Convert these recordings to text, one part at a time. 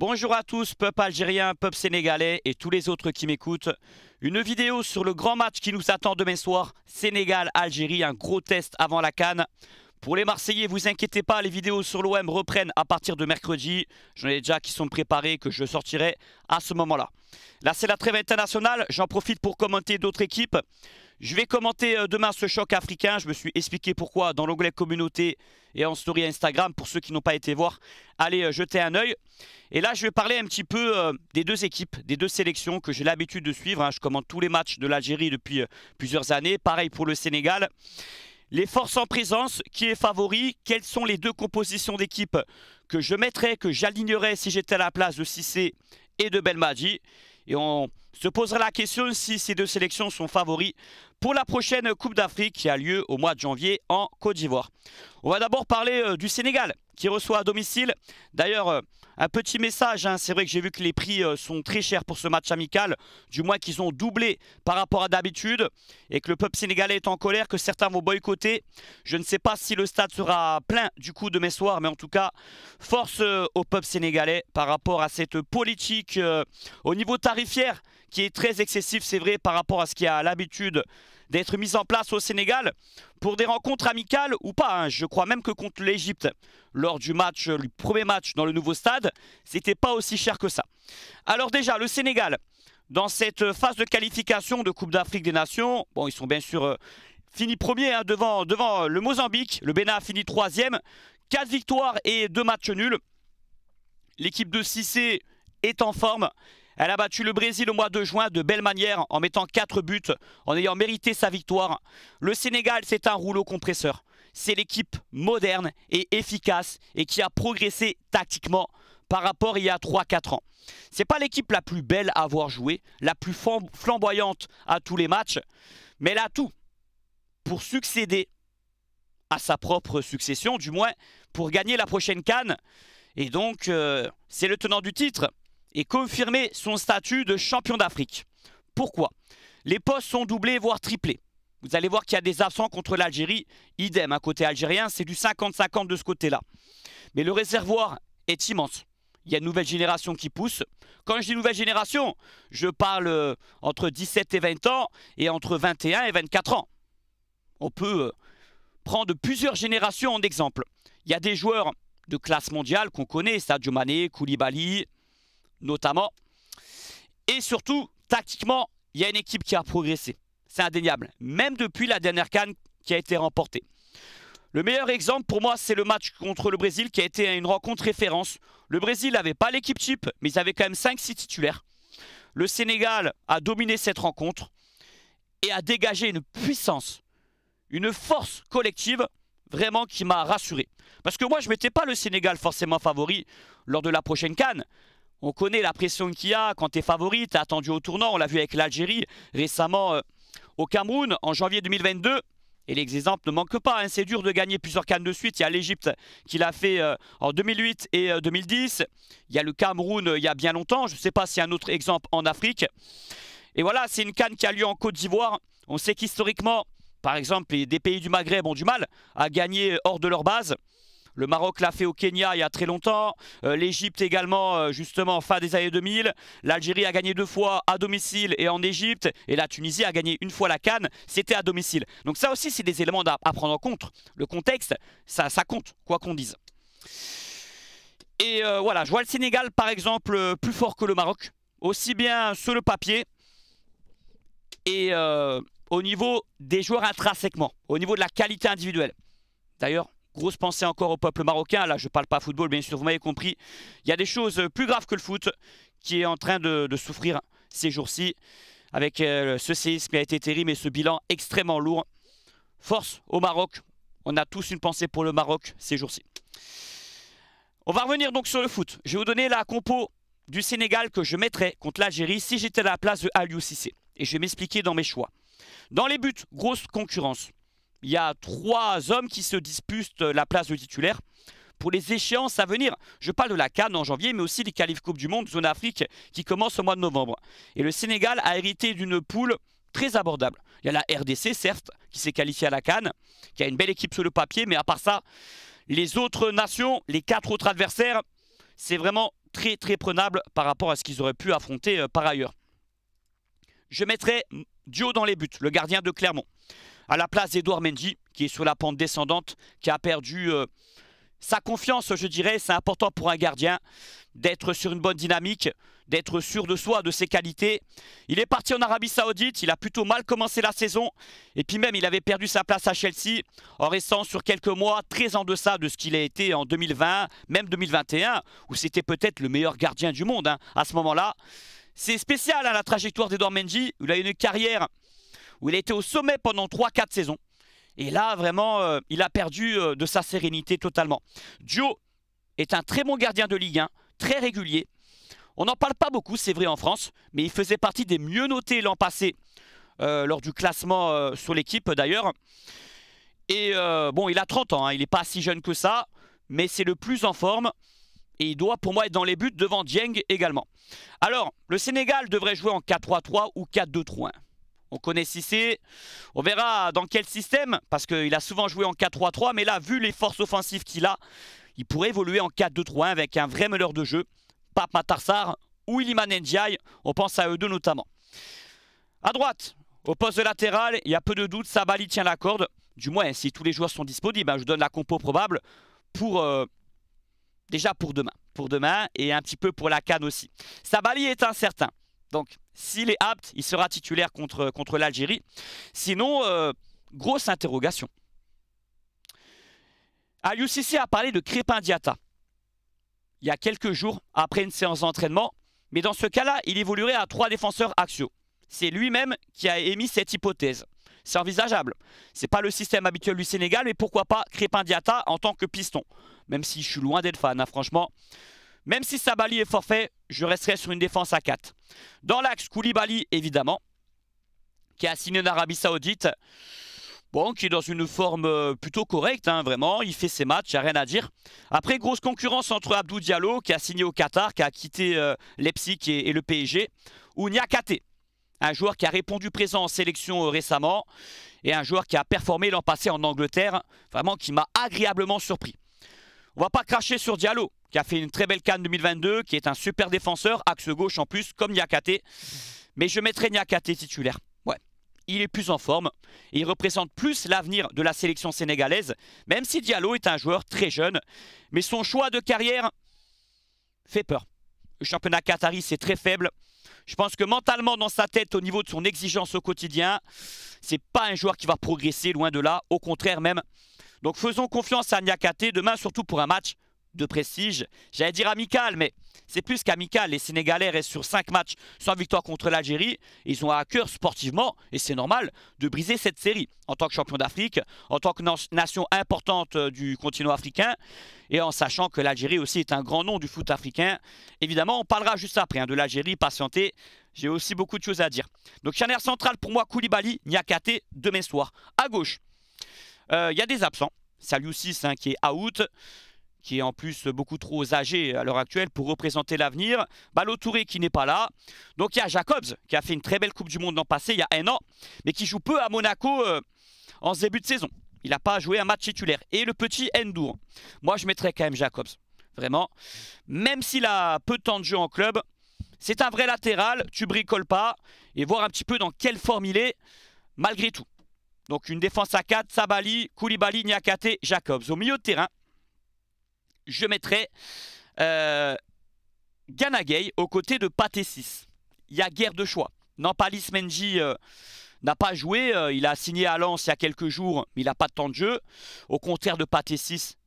Bonjour à tous, peuple algérien, peuple sénégalais et tous les autres qui m'écoutent. Une vidéo sur le grand match qui nous attend demain soir, Sénégal-Algérie, un gros test avant la Cannes. Pour les Marseillais, vous inquiétez pas, les vidéos sur l'OM reprennent à partir de mercredi. J'en ai déjà qui sont préparées, que je sortirai à ce moment-là. Là, Là c'est la trêve internationale, j'en profite pour commenter d'autres équipes. Je vais commenter euh, demain ce choc africain. Je me suis expliqué pourquoi dans l'onglet communauté et en story Instagram. Pour ceux qui n'ont pas été voir, allez euh, jeter un œil. Et là, je vais parler un petit peu euh, des deux équipes, des deux sélections que j'ai l'habitude de suivre. Hein. Je commente tous les matchs de l'Algérie depuis plusieurs années. Pareil pour le Sénégal. Les forces en présence, qui est favori Quelles sont les deux compositions d'équipe que je mettrais, que j'alignerais si j'étais à la place de Cissé et de Belmadi et on se posera la question si ces deux sélections sont favoris pour la prochaine Coupe d'Afrique qui a lieu au mois de janvier en Côte d'Ivoire. On va d'abord parler euh, du Sénégal qui reçoit à domicile. D'ailleurs, euh, un petit message, hein. c'est vrai que j'ai vu que les prix euh, sont très chers pour ce match amical, du moins qu'ils ont doublé par rapport à d'habitude, et que le peuple sénégalais est en colère, que certains vont boycotter. Je ne sais pas si le stade sera plein du coup demain soir, mais en tout cas, force euh, au peuple sénégalais par rapport à cette politique au niveau tarifaire qui est très excessive, c'est vrai, par rapport à ce qu'il y a l'habitude d'être mise en place au Sénégal pour des rencontres amicales ou pas. Hein. Je crois même que contre l'Égypte, lors du match, euh, le premier match dans le nouveau stade, c'était pas aussi cher que ça. Alors déjà, le Sénégal, dans cette phase de qualification de Coupe d'Afrique des Nations, bon, ils sont bien sûr euh, finis premiers hein, devant, devant euh, le Mozambique. Le Bénin a fini troisième. quatre victoires et deux matchs nuls. L'équipe de Cissé est en forme elle a battu le Brésil au mois de juin de belle manière en mettant 4 buts, en ayant mérité sa victoire. Le Sénégal, c'est un rouleau compresseur. C'est l'équipe moderne et efficace et qui a progressé tactiquement par rapport à il y a 3-4 ans. Ce n'est pas l'équipe la plus belle à avoir joué, la plus flamboyante à tous les matchs, mais elle a tout pour succéder à sa propre succession, du moins pour gagner la prochaine canne. Et donc, euh, c'est le tenant du titre et confirmer son statut de champion d'Afrique. Pourquoi Les postes sont doublés, voire triplés. Vous allez voir qu'il y a des absents contre l'Algérie. Idem, à côté algérien, c'est du 50-50 de ce côté-là. Mais le réservoir est immense. Il y a une nouvelle génération qui pousse. Quand je dis nouvelle génération, je parle euh, entre 17 et 20 ans et entre 21 et 24 ans. On peut euh, prendre plusieurs générations en exemple. Il y a des joueurs de classe mondiale qu'on connaît, Sadio Mané, Koulibaly, notamment. Et surtout, tactiquement, il y a une équipe qui a progressé. C'est indéniable. Même depuis la dernière canne qui a été remportée. Le meilleur exemple pour moi, c'est le match contre le Brésil qui a été une rencontre référence. Le Brésil n'avait pas l'équipe type, mais ils avaient quand même 5-6 titulaires. Le Sénégal a dominé cette rencontre et a dégagé une puissance, une force collective vraiment qui m'a rassuré. Parce que moi, je ne mettais pas le Sénégal forcément favori lors de la prochaine canne on connaît la pression qu'il y a quand tu es favori, attendu au tournant. On l'a vu avec l'Algérie récemment euh, au Cameroun en janvier 2022. Et les exemples ne manquent pas. Hein. C'est dur de gagner plusieurs cannes de suite. Il y a l'Égypte qui l'a fait euh, en 2008 et 2010. Euh, il y a le Cameroun il y a bien longtemps. Je ne sais pas s'il y a un autre exemple en Afrique. Et voilà, c'est une canne qui a lieu en Côte d'Ivoire. On sait qu'historiquement, par exemple, les, des pays du Maghreb ont du mal à gagner hors de leur base. Le Maroc l'a fait au Kenya il y a très longtemps. Euh, L'Égypte également, euh, justement, fin des années 2000. L'Algérie a gagné deux fois à domicile et en Égypte. Et la Tunisie a gagné une fois la Cannes. C'était à domicile. Donc ça aussi, c'est des éléments à, prendre en compte. Le contexte, ça, compte, quoi qu'on dise. Et euh, voilà, je vois le Sénégal, par exemple, plus fort que le Maroc. Aussi bien sur le papier et au niveau des joueurs intrinsèquement, au niveau de la qualité individuelle. D'ailleurs, Grosse pensée encore au peuple marocain. Là, je ne parle pas football, bien sûr, vous m'avez compris. Il y a des choses plus graves que le foot qui est en train de, souffrir ces jours-ci avec euh, ce séisme qui a été terrible et ce bilan extrêmement lourd. Force au Maroc. On a tous une pensée pour le Maroc ces jours-ci. On va revenir donc sur le foot. Je vais vous donner la compo du Sénégal que je mettrais contre l'Algérie si j'étais à la place de Aliou Cissé. Et je vais m'expliquer dans mes choix. Dans les buts, grosse concurrence il y a trois hommes qui se disputent la place de titulaire pour les échéances à venir. Je parle de la Cannes en janvier, mais aussi des qualifs Coupe du Monde, zone Afrique, qui commence au mois de novembre. Et le Sénégal a hérité d'une poule très abordable. Il y a la RDC, certes, qui s'est qualifiée à la Cannes, qui a une belle équipe sur le papier, mais à part ça, les autres nations, les quatre autres adversaires, c'est vraiment très très prenable par rapport à ce qu'ils auraient pu affronter euh, par ailleurs. Je mettrai Dio dans les buts, le gardien de Clermont à la place d'Edouard Menji, qui est sur la pente descendante, qui a perdu euh, sa confiance, je dirais. C'est important pour un gardien d'être sur une bonne dynamique, d'être sûr de soi, de ses qualités. Il est parti en Arabie Saoudite, il a plutôt mal commencé la saison, et puis même il avait perdu sa place à Chelsea en restant sur quelques mois très en deçà de ce qu'il a été en 2020, même 2021, où c'était peut-être le meilleur gardien du monde hein, à ce moment-là. C'est spécial à hein, la trajectoire d'Edouard Mendy, il a une carrière où il a été au sommet pendant 3-4 saisons. Et là, vraiment, euh, il a perdu euh, de sa sérénité totalement. Dio est un très bon gardien de Ligue 1, très régulier. On n'en parle pas beaucoup, c'est vrai, en France, mais il faisait partie des mieux notés l'an passé, euh, lors du classement sur l'équipe d'ailleurs. Et bon, il a 30 ans, hein, il n'est pas si jeune que ça, mais c'est le plus en forme. Et il doit pour moi être dans les buts devant Dieng également. Alors, le Sénégal devrait jouer en 4-3-3 ou 4-2-3-1. On connaît Cissé. On verra dans quel système, parce qu'il a souvent joué en 4-3-3. Mais là, vu les forces offensives qu'il a, il pourrait évoluer en 4-2-3-1 avec un vrai meneur de jeu. Pape Matarsar ou Iliman Ndiaye. On pense à eux deux notamment. À droite, au poste de latéral, il y a peu de doute. Sabali tient la corde. Du moins, si tous les joueurs sont disponibles, hein, je donne la compo probable pour... Euh, déjà pour demain. Pour demain et un petit peu pour la canne aussi. Sabali est incertain. Donc, s'il est apte, il sera titulaire contre, contre l'Algérie. Sinon, euh, grosse interrogation. Aliou a parlé de Crépin Diata il y a quelques jours après une séance d'entraînement, mais dans ce cas-là, il évoluerait à trois défenseurs axiaux. C'est lui-même qui a émis cette hypothèse. C'est envisageable. Ce n'est pas le système habituel du Sénégal, mais pourquoi pas Crépin Diata en tant que piston. Même si je suis loin d'être fan, hein, franchement. Même si Sabali est forfait, je resterai sur une défense à 4. Dans l'axe, Koulibaly, évidemment, qui a signé en Arabie Saoudite. Bon, qui est dans une forme euh, plutôt correcte, hein, vraiment. Il fait ses matchs, il n'y a rien à dire. Après, grosse concurrence entre Abdou Diallo, qui a signé au Qatar, qui a quitté euh, Leipzig et, le PSG, ou Niakate, un joueur qui a répondu présent en sélection euh, récemment, et un joueur qui a performé l'an passé en Angleterre, vraiment qui m'a agréablement surpris. On va pas cracher sur Diallo qui a fait une très belle canne 2022, qui est un super défenseur, axe gauche en plus, comme Niakate. Mais je mettrai Niakate titulaire. Ouais, il est plus en forme, et il représente plus l'avenir de la sélection sénégalaise, même si Diallo est un joueur très jeune. Mais son choix de carrière fait peur. Le championnat qatari, c'est très faible. Je pense que mentalement, dans sa tête, au niveau de son exigence au quotidien, c'est pas un joueur qui va progresser, loin de là, au contraire même. Donc faisons confiance à Niakate demain, surtout pour un match de prestige. J'allais dire amical, mais c'est plus qu'amical. Les Sénégalais restent sur 5 matchs sans victoire contre l'Algérie. Ils ont à cœur sportivement, et c'est normal, de briser cette série. En tant que champion d'Afrique, en tant que nation importante euh, du continent africain, et en sachant que l'Algérie aussi est un grand nom du foot africain. Évidemment, on parlera juste après hein, de l'Algérie, Patientez, J'ai aussi beaucoup de choses à dire. Donc, charnière centrale pour moi, Koulibaly, Niakate, demain soir. À gauche, euh, il y a des absents. Salut 6 hein, qui est out qui est en plus beaucoup trop âgé à l'heure actuelle pour représenter l'avenir. Touré qui n'est pas là. Donc il y a Jacobs qui a fait une très belle Coupe du Monde l'an passé, il y a un an, mais qui joue peu à Monaco euh, en début de saison. Il n'a pas joué un match titulaire. Et le petit ndour Moi, je mettrais quand même Jacobs. Vraiment. Même s'il a peu de temps de jeu en club, c'est un vrai latéral. Tu bricoles pas. Et voir un petit peu dans quelle forme il est, malgré tout. Donc une défense à 4, Sabali, Koulibaly, Niakate, Jacobs. Au milieu de terrain, je mettrai euh, Ganagay aux côtés de Pate Il y a guerre de choix. Nampalis Menji euh, n'a pas joué. Euh, il a signé à Lens il y a quelques jours, mais il n'a pas de temps de jeu. Au contraire de Pate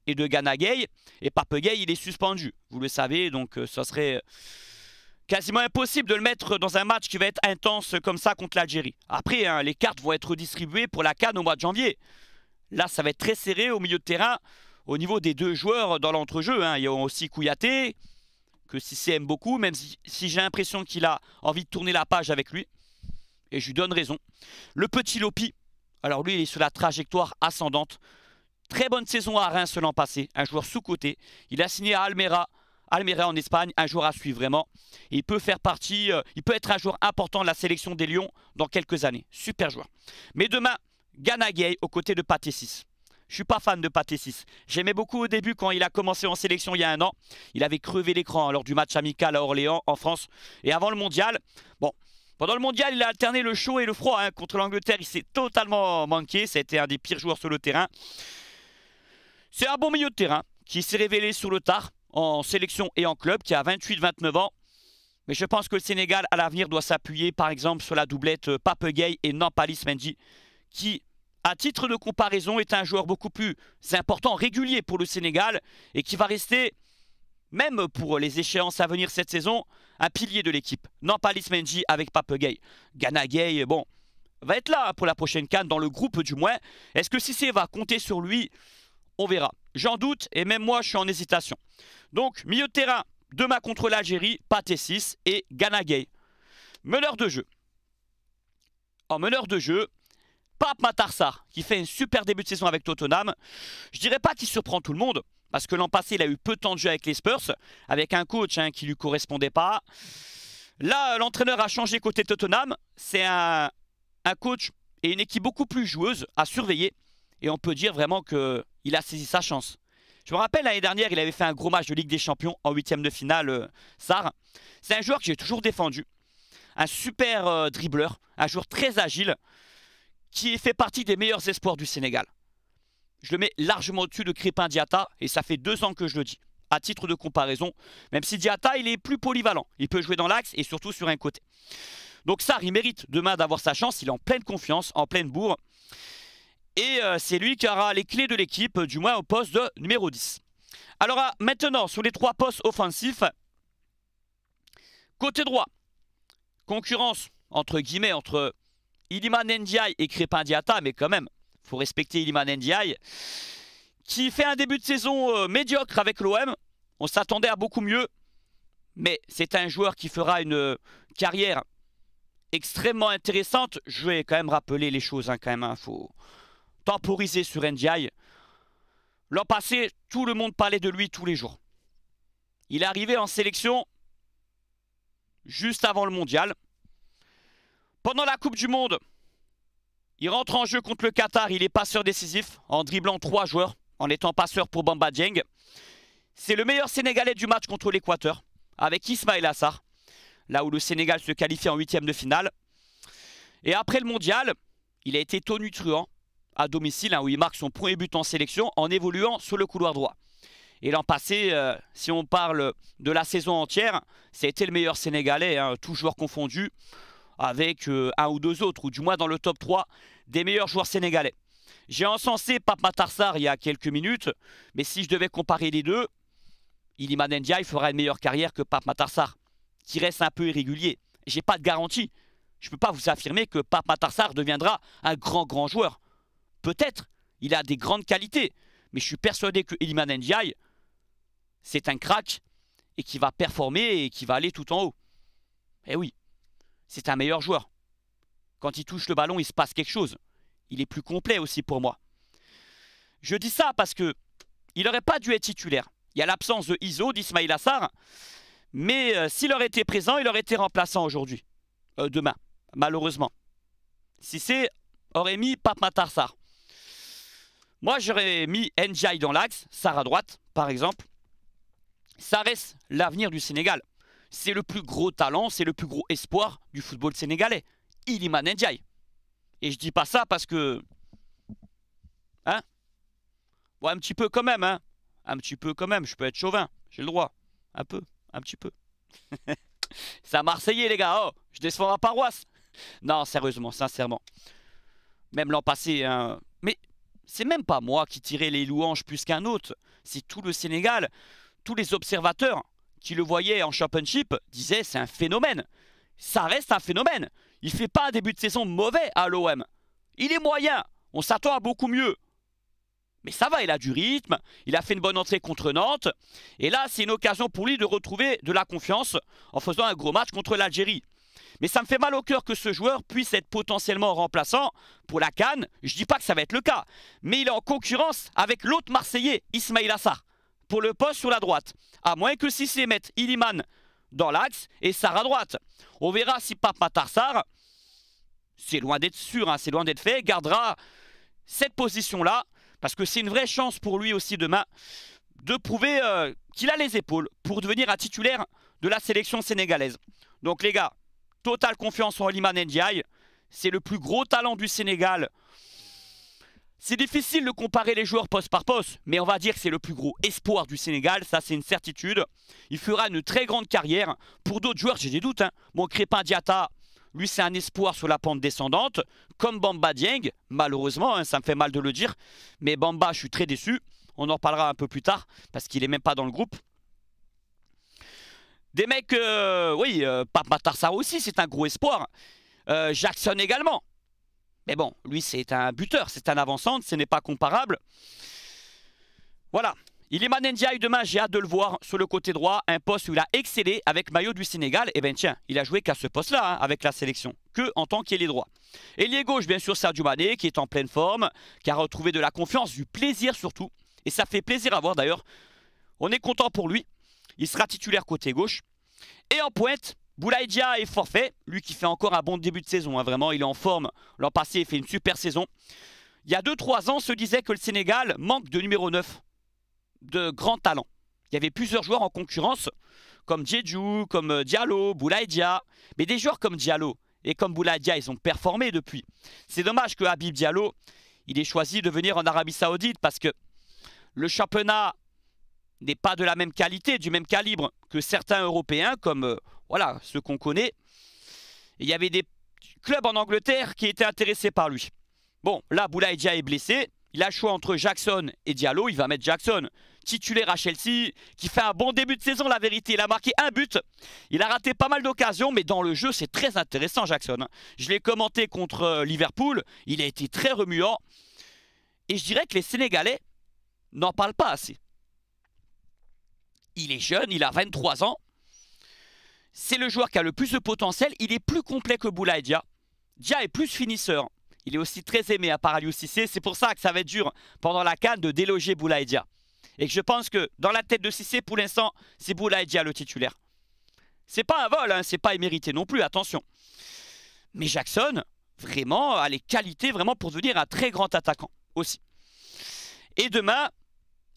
et de Ganagay. Et Papegay, il est suspendu. Vous le savez, donc euh, ça serait quasiment impossible de le mettre dans un match qui va être intense comme ça contre l'Algérie. Après, hein, les cartes vont être distribuées pour la Cannes au mois de janvier. Là, ça va être très serré au milieu de terrain au niveau des deux joueurs dans l'entrejeu. Hein. Il y a aussi Kouyaté, que Sissé aime beaucoup, même si, j'ai l'impression qu'il a envie de tourner la page avec lui. Et je lui donne raison. Le petit Lopi, alors lui, il est sur la trajectoire ascendante. Très bonne saison à Reims l'an passé, un joueur sous-côté. Il a signé à Almera, Almera en Espagne, un joueur à suivre vraiment. il peut faire partie, euh, il peut être un joueur important de la sélection des Lions dans quelques années. Super joueur. Mais demain, Ganagay aux côtés de Paté je suis pas fan de Pâté 6. J'aimais beaucoup au début quand il a commencé en sélection il y a un an. Il avait crevé l'écran hein, lors du match amical à Orléans en France et avant le mondial. Bon, pendant le mondial, il a alterné le chaud et le froid. Hein. Contre l'Angleterre, il s'est totalement manqué. C'était un des pires joueurs sur le terrain. C'est un bon milieu de terrain qui s'est révélé sur le tard en sélection et en club, qui a 28-29 ans. Mais je pense que le Sénégal, à l'avenir, doit s'appuyer par exemple sur la doublette euh, Pape Gay et Nampalis Mendy, qui à titre de comparaison, est un joueur beaucoup plus important, régulier pour le Sénégal, et qui va rester, même pour les échéances à venir cette saison, un pilier de l'équipe. Non pas Lismenji avec Pape Gay. Gana Gay, bon, va être là pour la prochaine canne, dans le groupe du moins. Est-ce que Sissé va compter sur lui On verra. J'en doute, et même moi, je suis en hésitation. Donc, milieu de terrain, Demain contre l'Algérie, Pate 6 et Gana Gay. Meneur de jeu. En meneur de jeu, Pape Matarsar, qui fait un super début de saison avec Tottenham. Je dirais pas qu'il surprend tout le monde, parce que l'an passé, il a eu peu de temps de jeu avec les Spurs, avec un coach qui hein, qui lui correspondait pas. Là, l'entraîneur a changé côté Tottenham. C'est un, coach et une équipe beaucoup plus joueuse à surveiller. Et on peut dire vraiment qu'il a saisi sa chance. Je me rappelle l'année dernière, il avait fait un gros match de Ligue des Champions en huitième de finale, euh, Sar. C'est un joueur que j'ai toujours défendu. Un super euh, dribbleur, un joueur très agile, qui fait partie des meilleurs espoirs du Sénégal. Je le mets largement au-dessus de Crépin Diata, et ça fait deux ans que je le dis, à titre de comparaison, même si Diata, il est plus polyvalent. Il peut jouer dans l'axe et surtout sur un côté. Donc Sarr, il mérite demain d'avoir sa chance, il est en pleine confiance, en pleine bourre. Et euh, c'est lui qui aura les clés de l'équipe, du moins au poste de numéro 10. Alors maintenant, sur les trois postes offensifs, côté droit, concurrence entre guillemets entre Iliman Ndiaye et Crépindiata, mais quand même, faut respecter Iliman Ndiaye, qui fait un début de saison euh, médiocre avec l'OM. On s'attendait à beaucoup mieux, mais c'est un joueur qui fera une euh, carrière extrêmement intéressante. Je vais quand même rappeler les choses, hein, quand même. Il hein. faut temporiser sur Ndiaye. L'an passé, tout le monde parlait de lui tous les jours. Il est arrivé en sélection juste avant le mondial. Pendant la Coupe du Monde, il rentre en jeu contre le Qatar. Il est passeur décisif en dribblant trois joueurs, en étant passeur pour Bamba Dieng. C'est le meilleur Sénégalais du match contre l'Équateur, avec Ismaël Assar, là où le Sénégal se qualifie en huitième de finale. Et après le mondial, il a été tonitruant à domicile, hein, où il marque son premier but en sélection en évoluant sur le couloir droit. Et l'an passé, euh, si on parle de la saison entière, c'était le meilleur Sénégalais, hein, tous joueurs confondus, avec euh, un ou deux autres, ou du moins dans le top 3 des meilleurs joueurs sénégalais. J'ai encensé Pape Matarsar il y a quelques minutes, mais si je devais comparer les deux, Iliman Ndiaye fera une meilleure carrière que Pape Matarsar, qui reste un peu irrégulier. J'ai pas de garantie. Je ne peux pas vous affirmer que Pape Matarsar deviendra un grand, grand joueur. Peut-être, il a des grandes qualités, mais je suis persuadé que Iliman Ndiaye, c'est un crack et qui va performer et qui va aller tout en haut. Eh oui c'est un meilleur joueur. Quand il touche le ballon, il se passe quelque chose. Il est plus complet aussi pour moi. Je dis ça parce que il n'aurait pas dû être titulaire. Il y a l'absence de Iso, d'Ismail Assar. Mais euh, s'il aurait été présent, il aurait été remplaçant aujourd'hui. Euh, demain, malheureusement. Si c'est, aurait mis Pape Moi, j'aurais mis Njai dans l'axe, Sar à droite, par exemple. Ça reste l'avenir du Sénégal c'est le plus gros talent, c'est le plus gros espoir du football sénégalais. Iliman Ndiaye. Et je dis pas ça parce que... Hein Ouais, un petit peu quand même, hein Un petit peu quand même, je peux être chauvin, j'ai le droit. Un peu, un petit peu. c'est un Marseillais, les gars, oh Je descends ma paroisse Non, sérieusement, sincèrement. Même l'an passé, hein... Mais c'est même pas moi qui tirais les louanges plus qu'un autre. C'est tout le Sénégal, tous les observateurs qui le voyait en championship disait c'est un phénomène. Ça reste un phénomène. Il fait pas un début de saison mauvais à l'OM. Il est moyen. On s'attend à beaucoup mieux. Mais ça va, il a du rythme, il a fait une bonne entrée contre Nantes. Et là, c'est une occasion pour lui de retrouver de la confiance en faisant un gros match contre l'Algérie. Mais ça me fait mal au cœur que ce joueur puisse être potentiellement remplaçant pour la Cannes. Je dis pas que ça va être le cas, mais il est en concurrence avec l'autre Marseillais, Ismail Assar pour le poste sur la droite. À moins que si c'est mettre Iliman dans l'axe et Sarr à droite. On verra si Papa Tarsar, c'est loin d'être sûr, hein, c'est loin d'être fait, gardera cette position-là. Parce que c'est une vraie chance pour lui aussi demain de prouver euh, qu'il a les épaules pour devenir un titulaire de la sélection sénégalaise. Donc les gars, totale confiance en Liman Ndiaye. C'est le plus gros talent du Sénégal c'est difficile de comparer les joueurs poste par poste, mais on va dire que c'est le plus gros espoir du Sénégal, ça c'est une certitude. Il fera une très grande carrière. Pour d'autres joueurs, j'ai des doutes. Hein. Bon, Crépin Diata, lui c'est un espoir sur la pente descendante, comme Bamba Dieng, malheureusement, hein, ça me fait mal de le dire, mais Bamba, je suis très déçu, on en reparlera un peu plus tard, parce qu'il n'est même pas dans le groupe. Des mecs, euh, oui, euh, Papa Tarsa aussi, c'est un gros espoir. Euh, Jackson également. Mais bon, lui, c'est un buteur, c'est un avançant, ce n'est pas comparable. Voilà. Il est et demain, j'ai hâte de le voir sur le côté droit, un poste où il a excellé avec maillot du Sénégal. Et eh ben tiens, il a joué qu'à ce poste-là hein, avec la sélection, que en tant qu'ailier droit. lié gauche, bien sûr, Sergio Mané, qui est en pleine forme, qui a retrouvé de la confiance, du plaisir surtout. Et ça fait plaisir à voir d'ailleurs. On est content pour lui. Il sera titulaire côté gauche. Et en pointe, Boulaïdia est forfait, lui qui fait encore un bon début de saison, hein, vraiment, il est en forme. L'an passé, il fait une super saison. Il y a 2-3 ans, se disait que le Sénégal manque de numéro 9, de grands talents. Il y avait plusieurs joueurs en concurrence, comme Djedju, comme euh, Diallo, Boulaïdia. Mais des joueurs comme Diallo et comme Boulaïdia, ils ont performé depuis. C'est dommage que Habib Diallo, il ait choisi de venir en Arabie Saoudite parce que le championnat n'est pas de la même qualité, du même calibre que certains Européens comme euh, voilà, ce qu'on connaît. Il y avait des clubs en Angleterre qui étaient intéressés par lui. Bon, là, Boulaïdia est blessé. Il a choix entre Jackson et Diallo. Il va mettre Jackson, titulaire à Chelsea, qui fait un bon début de saison, la vérité. Il a marqué un but. Il a raté pas mal d'occasions, mais dans le jeu, c'est très intéressant, Jackson. Je l'ai commenté contre euh, Liverpool. Il a été très remuant. Et je dirais que les Sénégalais n'en parlent pas assez. Il est jeune, il a 23 ans c'est le joueur qui a le plus de potentiel. Il est plus complet que Boulaïdia. Dia. est plus finisseur. Il est aussi très aimé à Aliou Cissé. C'est pour ça que ça va être dur pendant la canne de déloger Boulaïdia. et que je pense que dans la tête de Cissé, pour l'instant, c'est Boulaïdia le titulaire. C'est pas un vol, hein. c'est pas émérité non plus, attention. Mais Jackson, vraiment, a les qualités vraiment pour devenir un très grand attaquant aussi. Et demain,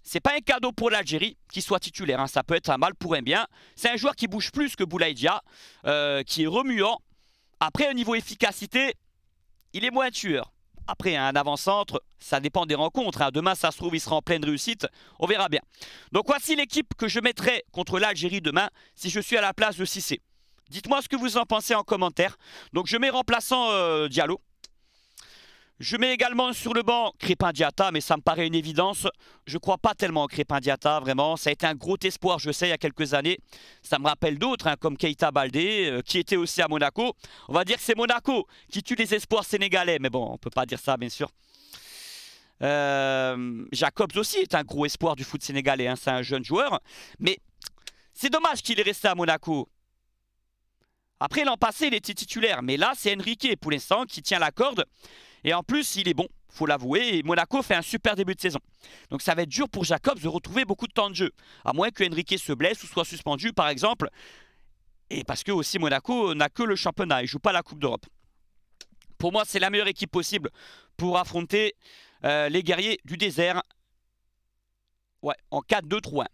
c'est pas un cadeau pour l'Algérie qui soit titulaire, hein. ça peut être un mal pour un bien. C'est un joueur qui bouge plus que Boulaïdia, euh, qui est remuant. Après, au niveau efficacité, il est moins tueur. Après, un avant-centre, ça dépend des rencontres. Hein. Demain, ça se trouve, il sera en pleine réussite. On verra bien. Donc voici l'équipe que je mettrai contre l'Algérie demain si je suis à la place de Cissé. Dites-moi ce que vous en pensez en commentaire. Donc je mets remplaçant euh, Diallo. Je mets également sur le banc Crépin Diata, mais ça me paraît une évidence. Je ne crois pas tellement en Crépin Diata, vraiment. Ça a été un gros espoir, je sais, il y a quelques années. Ça me rappelle d'autres, hein, comme Keita Baldé, euh, qui était aussi à Monaco. On va dire que c'est Monaco qui tue les espoirs sénégalais, mais bon, on ne peut pas dire ça, bien sûr. Euh, Jacobs aussi est un gros espoir du foot sénégalais, hein, c'est un jeune joueur. Mais c'est dommage qu'il est resté à Monaco. Après, l'an passé, il était titulaire. Mais là, c'est Enrique, pour l'instant, qui tient la corde. Et en plus, il est bon, faut l'avouer. Monaco fait un super début de saison. Donc ça va être dur pour Jacobs de retrouver beaucoup de temps de jeu. À moins que Henrique se blesse ou soit suspendu, par exemple. Et parce que aussi Monaco n'a que le championnat, il ne joue pas la Coupe d'Europe. Pour moi, c'est la meilleure équipe possible pour affronter euh, les guerriers du désert. Ouais, en 4-2-3-1.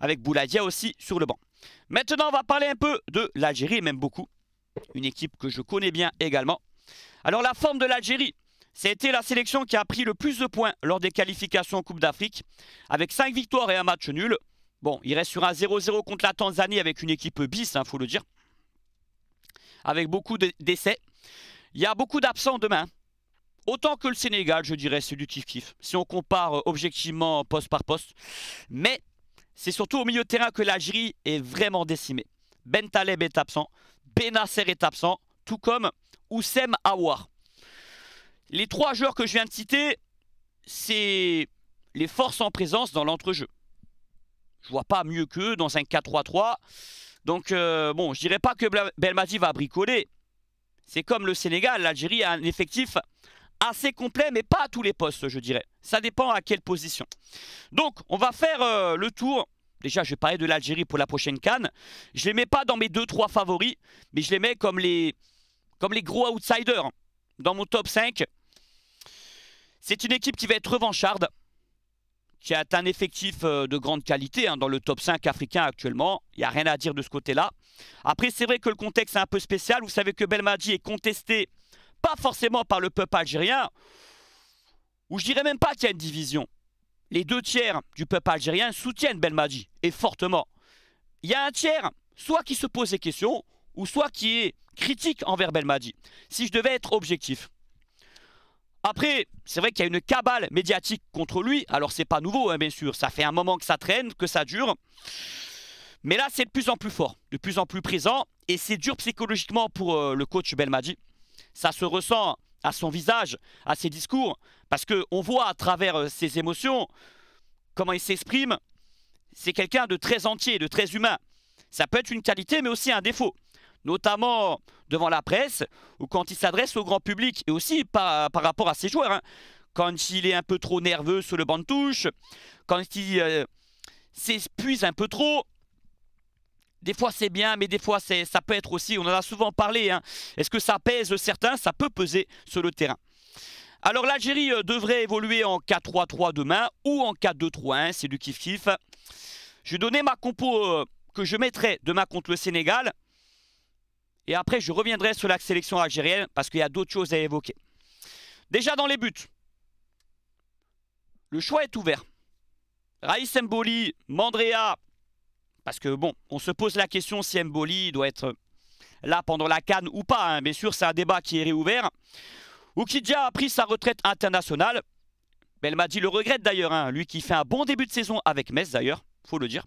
Avec Bouladia aussi sur le banc. Maintenant, on va parler un peu de l'Algérie, même beaucoup. Une équipe que je connais bien également. Alors la forme de l'Algérie, c'était la sélection qui a pris le plus de points lors des qualifications en Coupe d'Afrique, avec 5 victoires et un match nul. Bon, il reste sur un 0-0 contre la Tanzanie avec une équipe bis, il hein, faut le dire, avec beaucoup d'essais. Il y a beaucoup d'absents demain. Autant que le Sénégal, je dirais, c'est du kiff-kiff, si on compare euh, objectivement poste par poste. Mais c'est surtout au milieu de terrain que l'Algérie est vraiment décimée. Ben Taleb est absent, Benasser est absent, tout comme Oussem Aouar. Les trois joueurs que je viens de citer, c'est les forces en présence dans l'entrejeu. Je vois pas mieux qu'eux dans un 4-3-3. Donc, euh, bon, je dirais pas que Belmadi va bricoler. C'est comme le Sénégal, l'Algérie a un effectif assez complet, mais pas à tous les postes, je dirais. Ça dépend à quelle position. Donc, on va faire euh, le tour. Déjà, je vais parler de l'Algérie pour la prochaine canne. Je ne les mets pas dans mes 2-3 favoris, mais je les mets comme les comme les gros outsiders dans mon top 5. C'est une équipe qui va être revancharde, qui a un effectif euh, de grande qualité hein, dans le top 5 africain actuellement. Il n'y a rien à dire de ce côté-là. Après, c'est vrai que le contexte est un peu spécial. Vous savez que Belmadi est contesté, pas forcément par le peuple algérien, ou je dirais même pas qu'il y a une division. Les deux tiers du peuple algérien soutiennent Belmadi, et fortement. Il y a un tiers, soit qui se pose des questions, ou soit qui est critique envers Belmadi, si je devais être objectif. Après, c'est vrai qu'il y a une cabale médiatique contre lui, alors c'est pas nouveau hein, bien sûr, ça fait un moment que ça traîne, que ça dure. Mais là c'est de plus en plus fort, de plus en plus présent, et c'est dur psychologiquement pour euh, le coach Belmadi. Ça se ressent à son visage, à ses discours, parce qu'on voit à travers euh, ses émotions comment il s'exprime. C'est quelqu'un de très entier, de très humain. Ça peut être une qualité mais aussi un défaut notamment devant la presse, ou quand il s'adresse au grand public, et aussi par, rapport à ses joueurs. Hein. Quand il est un peu trop nerveux sur le banc de touche, quand il euh, s'épuise un peu trop, des fois c'est bien, mais des fois ça peut être aussi, on en a souvent parlé, hein. est-ce que ça pèse certains Ça peut peser sur le terrain. Alors l'Algérie euh, devrait évoluer en 4-3-3 demain ou en 4-2-3-1, c'est du kiff-kiff. Je vais donner ma compo euh, que je mettrai demain contre le Sénégal. Et après, je reviendrai sur la sélection algérienne parce qu'il y a d'autres choses à évoquer. Déjà dans les buts, le choix est ouvert. Raïs Mboli, Mandrea, parce que bon, on se pose la question si Mboli doit être là pendant la canne ou pas. Mais hein. Bien sûr, c'est un débat qui est réouvert. Oukidja a pris sa retraite internationale. Elle m'a dit le regrette d'ailleurs, hein, lui qui fait un bon début de saison avec Metz d'ailleurs, faut le dire.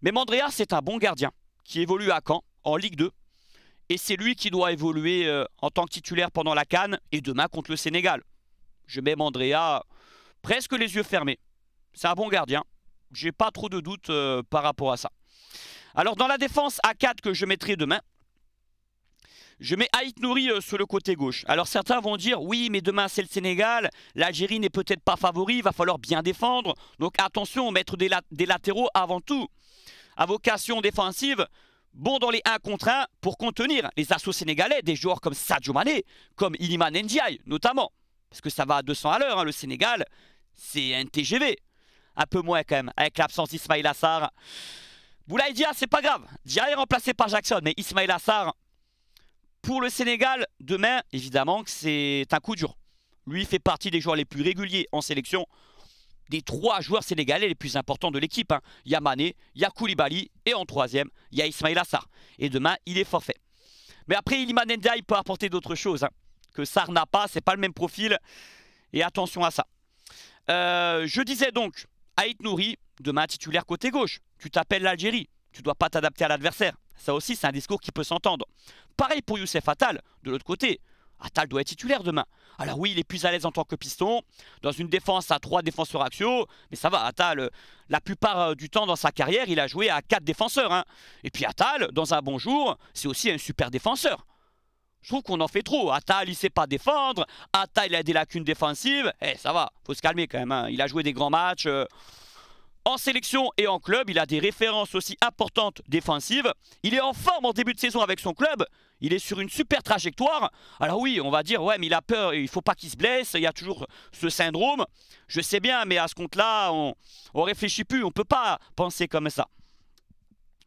Mais Mandrea, c'est un bon gardien qui évolue à Caen en Ligue 2. Et c'est lui qui doit évoluer euh, en tant que titulaire pendant la Cannes et demain contre le Sénégal. Je mets Andrea presque les yeux fermés. C'est un bon gardien. J'ai pas trop de doutes euh, par rapport à ça. Alors dans la défense A4 que je mettrai demain, je mets Aït Nouri euh, sur le côté gauche. Alors certains vont dire, oui, mais demain c'est le Sénégal, l'Algérie n'est peut-être pas favori, il va falloir bien défendre. Donc attention, mettre des, des latéraux avant tout. À vocation défensive, bon dans les 1 contre 1 pour contenir les assauts sénégalais, des joueurs comme Sadio Mané, comme Iliman Ndiaye notamment. Parce que ça va à 200 à l'heure, hein, le Sénégal, c'est un TGV. Un peu moins quand même, avec l'absence d'Ismail Assar. Boulaye Dia, c'est pas grave. Dia est remplacé par Jackson, mais Ismail Assar, pour le Sénégal, demain, évidemment que c'est un coup dur. Lui fait partie des joueurs les plus réguliers en sélection des trois joueurs sénégalais les plus importants de l'équipe. Yamane, hein. Il y a il y a Koulibaly et en troisième, il y a Ismail Assar. Et demain, il est forfait. Mais après, Iliman Ndiaye peut apporter d'autres choses hein, que Sarr n'a pas. C'est pas le même profil. Et attention à ça. Euh, je disais donc, Aït Nouri, demain titulaire côté gauche. Tu t'appelles l'Algérie. Tu ne dois pas t'adapter à l'adversaire. Ça aussi, c'est un discours qui peut s'entendre. Pareil pour Youssef Attal, de l'autre côté. Atal doit être titulaire demain. Alors oui, il est plus à l'aise en tant que piston, dans une défense à trois défenseurs axiaux, mais ça va, Atal, euh, la plupart euh, du temps dans sa carrière, il a joué à quatre défenseurs. Hein. Et puis Atal, dans un bon jour, c'est aussi un super défenseur. Je trouve qu'on en fait trop. Atal, il sait pas défendre. Atal, il a des lacunes défensives. Eh, ça va, faut se calmer quand même. Hein. Il a joué des grands matchs. Euh, en sélection et en club, il a des références aussi importantes défensives. Il est en forme en début de saison avec son club il est sur une super trajectoire. Alors oui, on va dire, ouais, mais il a peur, il faut pas qu'il se blesse, il y a toujours ce syndrome. Je sais bien, mais à ce compte-là, on, ne réfléchit plus, on peut pas penser comme ça.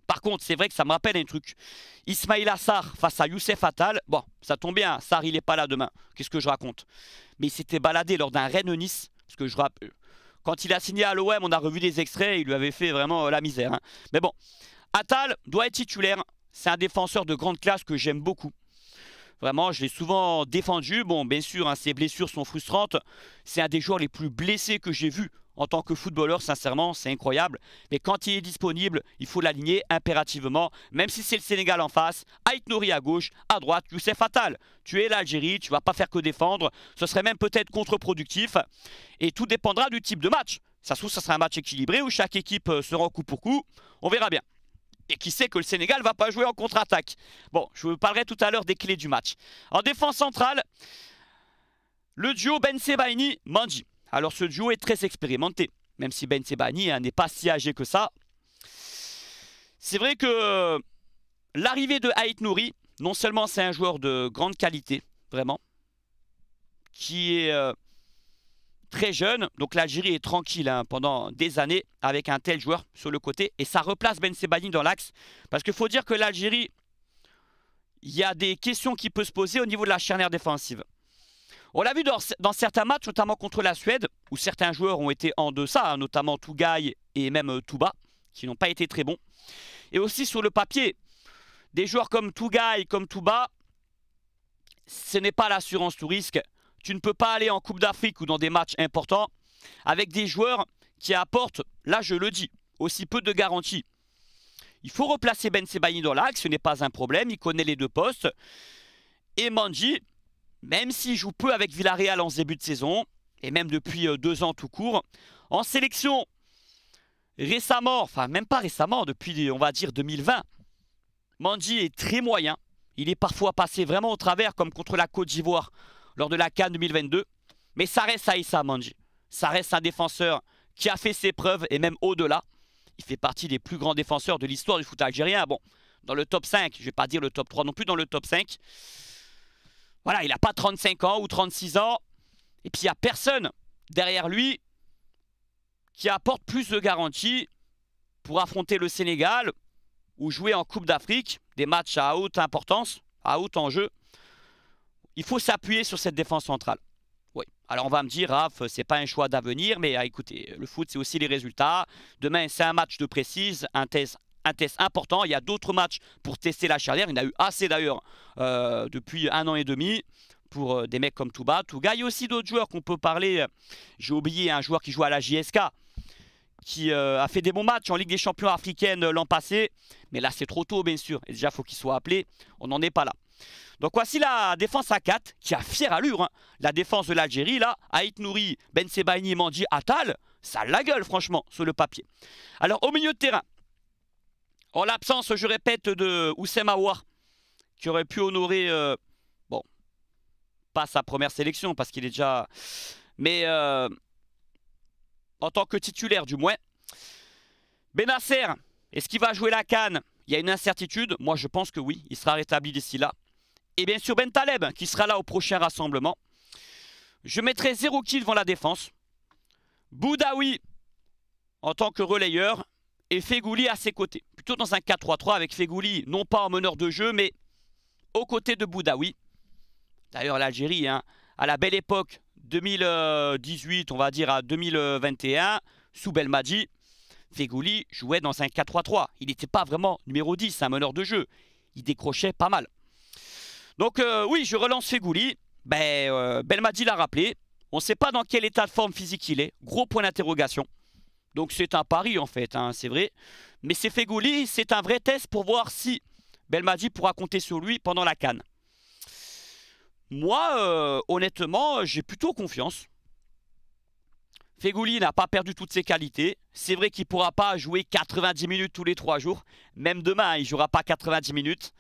Par contre, c'est vrai que ça me rappelle un truc. Ismail Assar face à Youssef Attal. Bon, ça tombe bien, Assar, il n'est pas là demain. Qu'est-ce que je raconte Mais il s'était baladé lors d'un Rennes-Nice. Parce que je Quand il a signé à l'OM, on a revu des extraits, il lui avait fait vraiment euh, la misère. Hein. Mais bon, Attal doit être titulaire c'est un défenseur de grande classe que j'aime beaucoup. Vraiment, je l'ai souvent défendu. Bon, bien sûr, hein, ses blessures sont frustrantes. C'est un des joueurs les plus blessés que j'ai vu en tant que footballeur, sincèrement, c'est incroyable. Mais quand il est disponible, il faut l'aligner impérativement, même si c'est le Sénégal en face, Aït Nouri à gauche, à droite, c'est fatal. Tu es l'Algérie, tu vas pas faire que défendre, ce serait même peut-être contre-productif. Et tout dépendra du type de match. Ça se trouve, ça sera un match équilibré où chaque équipe euh, sera coup pour coup. On verra bien et qui sait que le Sénégal va pas jouer en contre-attaque. Bon, je vous parlerai tout à l'heure des clés du match. En défense centrale, le duo Ben Sebaini, Manji. Alors ce duo est très expérimenté, même si Ben Sebaini hein, n'est pas si âgé que ça. C'est vrai que l'arrivée de Haït Nouri, non seulement c'est un joueur de grande qualité, vraiment, qui est euh, très jeune. Donc l'Algérie est tranquille hein, pendant des années avec un tel joueur sur le côté. Et ça replace Ben Sebani dans l'axe. Parce qu'il faut dire que l'Algérie, il y a des questions qui peuvent se poser au niveau de la charnière défensive. On l'a vu dans, certains matchs, notamment contre la Suède, où certains joueurs ont été en deçà, hein, notamment Tougaï et même euh, Touba, qui n'ont pas été très bons. Et aussi sur le papier, des joueurs comme Tougaï, comme Touba, ce n'est pas l'assurance tout risque tu ne peux pas aller en Coupe d'Afrique ou dans des matchs importants avec des joueurs qui apportent, là je le dis, aussi peu de garanties. Il faut replacer Ben Sebaini dans l'axe, ce n'est pas un problème, il connaît les deux postes. Et Manji, même s'il joue peu avec Villarreal en début de saison, et même depuis euh, deux ans tout court, en sélection, récemment, enfin même pas récemment, depuis on va dire 2020, Manji est très moyen. Il est parfois passé vraiment au travers, comme contre la Côte d'Ivoire lors de la Cannes 2022. Mais ça reste Aïssa Manji. Ça reste un défenseur qui a fait ses preuves et même au-delà. Il fait partie des plus grands défenseurs de l'histoire du foot algérien. Bon, dans le top 5, je ne vais pas dire le top 3 non plus, dans le top 5. Voilà, il n'a pas 35 ans ou 36 ans. Et puis il n'y a personne derrière lui qui apporte plus de garanties pour affronter le Sénégal ou jouer en Coupe d'Afrique, des matchs à haute importance, à haute enjeu. Il faut s'appuyer sur cette défense centrale. Oui. Alors on va me dire, Raph, euh, c'est pas un choix d'avenir, mais euh, écoutez, euh, le foot, c'est aussi les résultats. Demain, c'est un match de précise, un test, un test important. Il y a d'autres matchs pour tester la charnière. Il y en a eu assez d'ailleurs depuis un an et demi pour des mecs comme Touba, Touga. Il y a aussi d'autres joueurs qu'on peut parler. J'ai oublié un joueur qui joue à la JSK qui a fait des bons matchs en Ligue des Champions africaine l'an passé. Mais là, c'est trop tôt, bien sûr. Et déjà, il faut qu'il soit appelé. On n'en est pas là. Donc voici la défense à 4 qui a fière allure. Hein. La défense de l'Algérie, là, Aït Nouri, Ben Sebaini, Mandi Atal, ça la gueule franchement sur le papier. Alors au milieu de terrain, en l'absence, je répète, de Oussem Aouar, qui aurait pu honorer, euh, bon, pas sa première sélection parce qu'il est déjà... Mais euh, en tant que titulaire du moins, Benasser, est-ce qu'il va jouer la canne Il y a une incertitude. Moi, je pense que oui, il sera rétabli d'ici là. Et bien sûr Ben Taleb qui sera là au prochain rassemblement. Je mettrai 0 kill devant la défense. Boudaoui en tant que relayeur et Fegouli à ses côtés. Plutôt dans un 4-3-3 avec Fegouli non pas en meneur de jeu mais aux côtés de Boudaoui. D'ailleurs l'Algérie hein, à la belle époque 2018 on va dire à 2021 sous Belmadi. Fegouli jouait dans un 4-3-3. Il n'était pas vraiment numéro 10, un meneur de jeu. Il décrochait pas mal. Donc euh, oui, je relance Fegouli. Ben, euh, Belmadi l'a rappelé. On ne sait pas dans quel état de forme physique il est. Gros point d'interrogation. Donc c'est un pari en fait, hein, c'est vrai. Mais c'est Fegouli, c'est un vrai test pour voir si Belmadi pourra compter sur lui pendant la canne. Moi, euh, honnêtement, j'ai plutôt confiance. Fegouli n'a pas perdu toutes ses qualités. C'est vrai qu'il ne pourra pas jouer 90 minutes tous les 3 jours. Même demain, il ne jouera pas 90 minutes.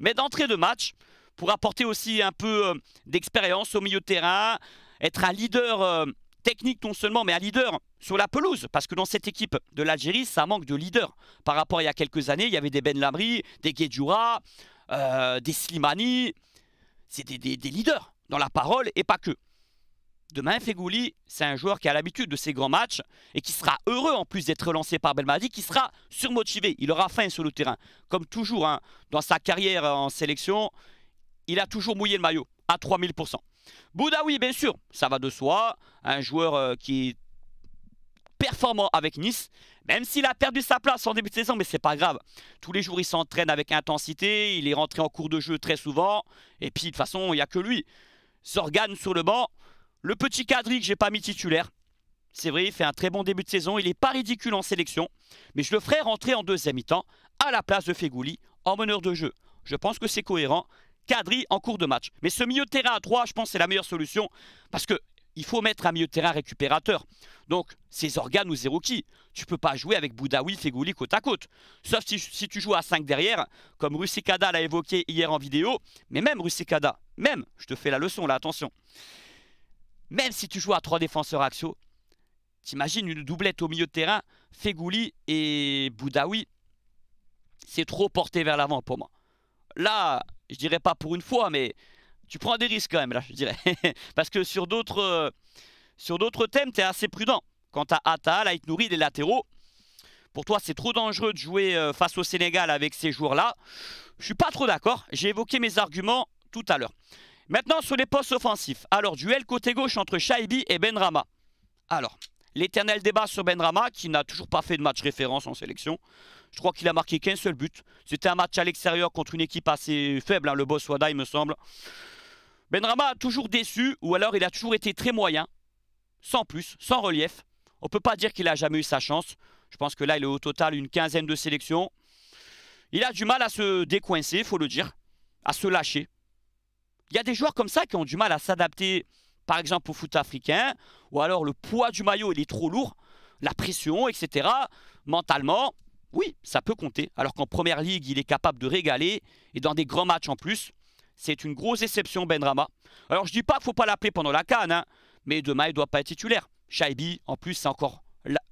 Mais d'entrée de match, pour apporter aussi un peu euh, d'expérience au milieu de terrain, être un leader euh, technique non seulement, mais un leader sur la pelouse. Parce que dans cette équipe de l'Algérie, ça manque de leaders. Par rapport à il y a quelques années, il y avait des Ben Lamri, des Guedjura, euh, des Slimani. C'est des, leaders dans la parole et pas que. Demain, Fegouli, c'est un joueur qui a l'habitude de ces grands matchs et qui sera heureux en plus d'être relancé par Belmadi, qui sera surmotivé. Il aura faim sur le terrain. Comme toujours, hein, dans sa carrière en sélection, il a toujours mouillé le maillot à 3000%. Boudaoui, bien sûr, ça va de soi. Un joueur euh, qui est performant avec Nice, même s'il a perdu sa place en début de saison, mais c'est pas grave. Tous les jours, il s'entraîne avec intensité, il est rentré en cours de jeu très souvent, et puis de toute façon, il n'y a que lui. Sorgane sur le banc, le petit Kadri que j'ai pas mis titulaire, c'est vrai, il fait un très bon début de saison, il n'est pas ridicule en sélection, mais je le ferai rentrer en deuxième mi-temps à la place de Fégouli en meneur de jeu. Je pense que c'est cohérent Kadri en cours de match. Mais ce milieu de terrain à 3, je pense c'est la meilleure solution parce que il faut mettre un milieu de terrain récupérateur. Donc, ces organes ou qui tu peux pas jouer avec Boudaoui, Fegouli côte à côte. Sauf si, tu joues à 5 derrière, comme Rusikada l'a évoqué hier en vidéo, mais même Rusikada, même, je te fais la leçon là, attention. Même si tu joues à 3 défenseurs axiaux, t'imagines une doublette au milieu de terrain, Fegouli et Boudaoui, c'est trop porté vers l'avant pour moi. Là, je dirais pas pour une fois, mais tu prends des risques quand même là, je dirais. Parce que sur d'autres euh, sur d'autres thèmes, tu es assez prudent. Quant à Atal, Aït Nouri, les latéraux, pour toi c'est trop dangereux de jouer euh, face au Sénégal avec ces joueurs-là. Je suis pas trop d'accord, j'ai évoqué mes arguments tout à l'heure. Maintenant sur les postes offensifs. Alors duel côté gauche entre Shaibi et Benrama. Alors, l'éternel débat sur Benrama qui n'a toujours pas fait de match référence en sélection. Je crois qu'il a marqué qu'un seul but. C'était un match à l'extérieur contre une équipe assez faible, hein, le boss Wada, il me semble. Benrama a toujours déçu, ou alors il a toujours été très moyen, sans plus, sans relief. On ne peut pas dire qu'il a jamais eu sa chance. Je pense que là, il est au total une quinzaine de sélections. Il a du mal à se décoincer, il faut le dire, à se lâcher. Il y a des joueurs comme ça qui ont du mal à s'adapter, par exemple, au foot africain, ou alors le poids du maillot, il est trop lourd, la pression, etc. Mentalement, oui, ça peut compter. Alors qu'en première ligue, il est capable de régaler. Et dans des grands matchs en plus, c'est une grosse exception, ben Rama. Alors je dis pas qu'il faut pas l'appeler pendant la canne, hein, mais demain, il doit pas être titulaire. Shaibi, en plus, c'est encore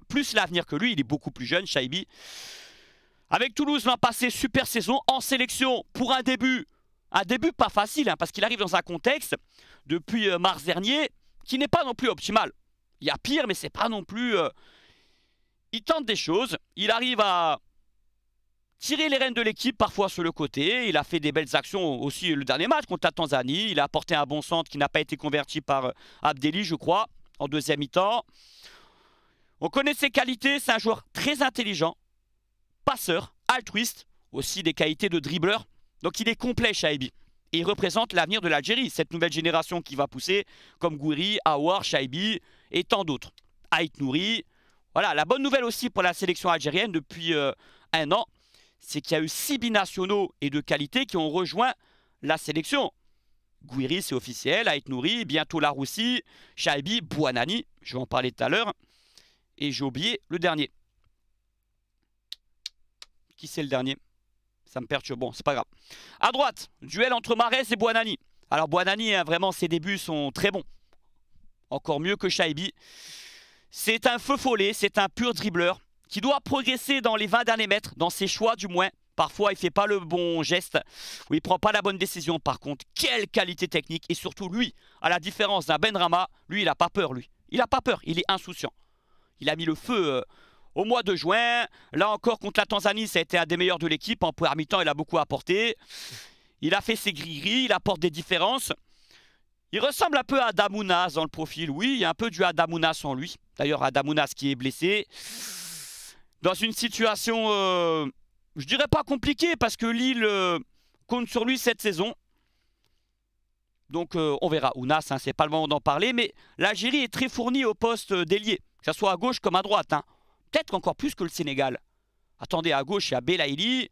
plus l'avenir que lui. Il est beaucoup plus jeune, Shaibi. Avec Toulouse l'an passé, super saison en sélection pour un début. Un début pas facile, hein, parce qu'il arrive dans un contexte, depuis euh, mars dernier, qui n'est pas non plus optimal. Il y a pire, mais c'est pas non plus... Euh, il tente des choses, il arrive à tirer les rênes de l'équipe parfois sur le côté, il a fait des belles actions aussi le dernier match contre la Tanzanie, il a apporté un bon centre qui n'a pas été converti par euh, Abdelli je crois, en deuxième mi-temps. On connaît ses qualités, c'est un joueur très intelligent, passeur, altruiste, aussi des qualités de dribbleur, donc il est complet Shaibi. Et il représente l'avenir de l'Algérie, cette nouvelle génération qui va pousser, comme Gouiri, Aouar, Shaibi et tant d'autres. Aït Nouri, voilà, la bonne nouvelle aussi pour la sélection algérienne depuis euh, un an, c'est qu'il y a eu six binationaux et de qualité qui ont rejoint la sélection. Gouiri, c'est officiel, Aït Nouri, bientôt la Russie, Shaibi, Bouanani, je vais en parler tout à l'heure, et j'ai oublié le dernier. Qui c'est le dernier Ça me perturbe, bon, c'est pas grave. À droite, duel entre Marès et Bouanani. Alors Bouanani, hein, vraiment, ses débuts sont très bons. Encore mieux que Shaibi. C'est un feu follet, c'est un pur dribbleur qui doit progresser dans les 20 derniers mètres, dans ses choix du moins. Parfois, il ne fait pas le bon geste ou il ne prend pas la bonne décision. Par contre, quelle qualité technique Et surtout, lui, à la différence d'un ben Rama, lui, il n'a pas peur, lui. Il n'a pas peur, il est insouciant. Il a mis le feu euh, au mois de juin. Là encore, contre la Tanzanie, ça a été un des meilleurs de l'équipe. En première mi-temps, il a beaucoup apporté. Il a fait ses gris-gris, il apporte des différences. Il ressemble un peu à Adamounas dans le profil. Oui, il y a un peu du Adamounas en lui. D'ailleurs, Adamounas qui est blessé. Dans une situation, euh, je dirais pas compliquée, parce que Lille euh, compte sur lui cette saison. Donc euh, on verra. Ounas, hein, c'est pas le moment d'en parler, mais l'Algérie est très fournie au poste d'ailier, que ce soit à gauche comme à droite. Hein. Peut-être encore plus que le Sénégal. Attendez, à gauche, il y a Belaïli,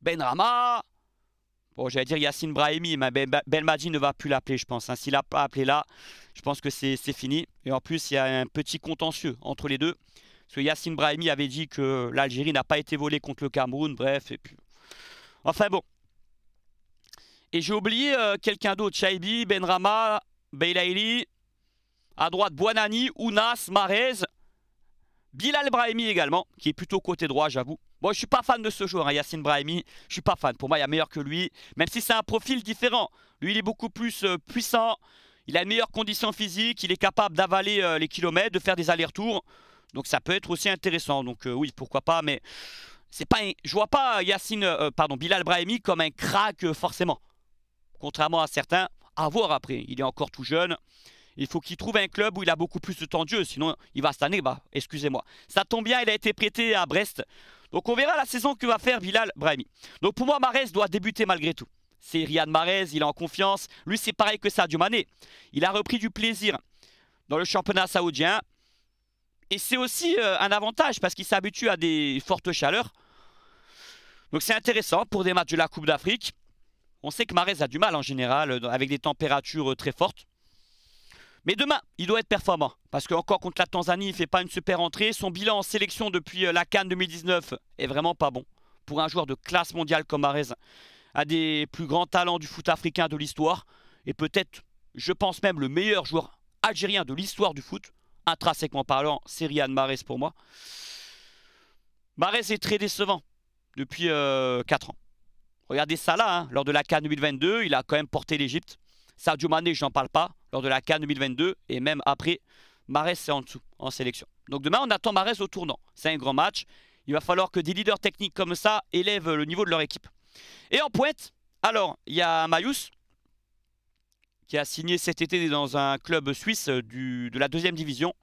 Benrama, Bon, j'allais dire Yacine Brahimi, mais Belmadi ben ne va plus l'appeler, je pense. Hein. S'il n'a pas appelé là, je pense que c'est fini. Et en plus, il y a un petit contentieux entre les deux. Parce que Yacine Brahimi avait dit que l'Algérie n'a pas été volée contre le Cameroun, bref. Et puis... Enfin bon. Et j'ai oublié euh, quelqu'un d'autre, Chaibi, Benrama, Beilaili, à droite Buanani, Ounas, Marez, Bilal Brahimi également, qui est plutôt côté droit, j'avoue. Bon, je suis pas fan de ce joueur, hein, Yacine Brahimi. Je suis pas fan. Pour moi, il y a meilleur que lui. Même si c'est un profil différent. Lui, il est beaucoup plus euh, puissant. Il a une meilleure condition physique. Il est capable d'avaler euh, les kilomètres, de faire des allers-retours. Donc ça peut être aussi intéressant. Donc euh, oui, pourquoi pas. Mais c'est pas. Je vois pas Yacine, pardon, Bilal Brahimi comme un crack forcément. Contrairement à certains. À voir après. Il est encore tout jeune. Il faut qu'il trouve un club où il a beaucoup plus de temps de jeu, sinon il va cette année, bah, excusez-moi. Ça tombe bien, il a été prêté à Brest donc on verra la saison que va faire Bilal Brahimi. Donc pour moi, Marez doit débuter malgré tout. C'est Riyad Marez, il est en confiance. Lui, c'est pareil que ça, Mané. Il a repris du plaisir dans le championnat saoudien. Et c'est aussi euh, un avantage parce qu'il s'habitue à des fortes chaleurs. Donc c'est intéressant pour des matchs de la Coupe d'Afrique. On sait que Marez a du mal en général euh, avec des températures euh, très fortes. Mais demain, il doit être performant. Parce qu'encore contre la Tanzanie, il ne fait pas une super entrée. Son bilan en sélection depuis euh, la Cannes 2019 est vraiment pas bon. Pour un joueur de classe mondiale comme Arez, un des plus grands talents du foot africain de l'histoire, et peut-être, je pense même, le meilleur joueur algérien de l'histoire du foot, intrinsèquement parlant, c'est Rian pour moi. Marez est très décevant depuis 4 euh, ans. Regardez ça là, hein, lors de la Cannes 2022, il a quand même porté l'Egypte. Sadio Mané, je n'en parle pas de la Cannes 2022 et même après. Marès est en dessous en sélection. Donc demain, on attend Marès au tournant. C'est un grand match. Il va falloir que des leaders techniques comme ça élèvent le niveau de leur équipe. Et en pointe, alors, il y a Mayus qui a signé cet été dans un club suisse du, de la deuxième division.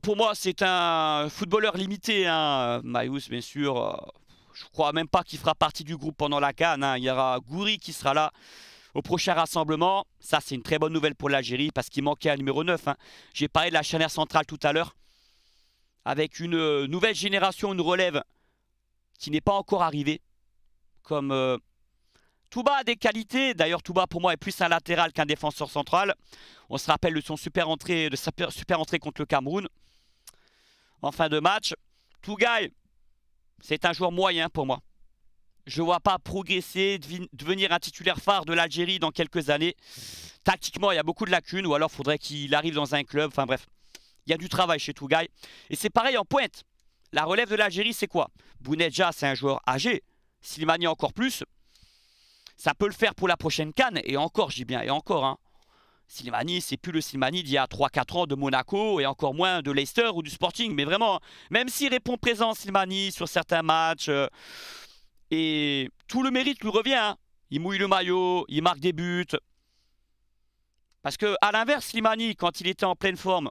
pour moi, c'est un footballeur limité. un hein, Mayus, bien sûr, euh, je crois même pas qu'il fera partie du groupe pendant la Cannes. Hein. Il y aura Goury qui sera là au prochain rassemblement. Ça, c'est une très bonne nouvelle pour l'Algérie parce qu'il manquait un numéro 9. Hein. J'ai parlé de la charnière centrale tout à l'heure. Avec une euh, nouvelle génération, une relève qui n'est pas encore arrivée. Comme euh, Touba a des qualités. D'ailleurs, Touba, pour moi, est plus un latéral qu'un défenseur central. On se rappelle de son super entrée, de sa super entrée contre le Cameroun. En fin de match, Tougaï, c'est un joueur moyen pour moi. Je ne vois pas progresser, devenir un titulaire phare de l'Algérie dans quelques années. Tactiquement, il y a beaucoup de lacunes, ou alors faudrait qu'il arrive dans un club. Enfin bref, il y a du travail chez Tougaï. Et c'est pareil en pointe. La relève de l'Algérie, c'est quoi Bounedja, c'est un joueur âgé. Slimani encore plus. Ça peut le faire pour la prochaine canne. Et encore, j'y bien, et encore. Hein. Slimani, c'est plus le Slimani d'il y a 3-4 ans de Monaco et encore moins de Leicester ou du Sporting. Mais vraiment, hein, même s'il répond présent Slimani sur certains matchs, euh, et tout le mérite lui revient. Hein. Il mouille le maillot, il marque des buts. Parce que à l'inverse, Slimani, quand il était en pleine forme,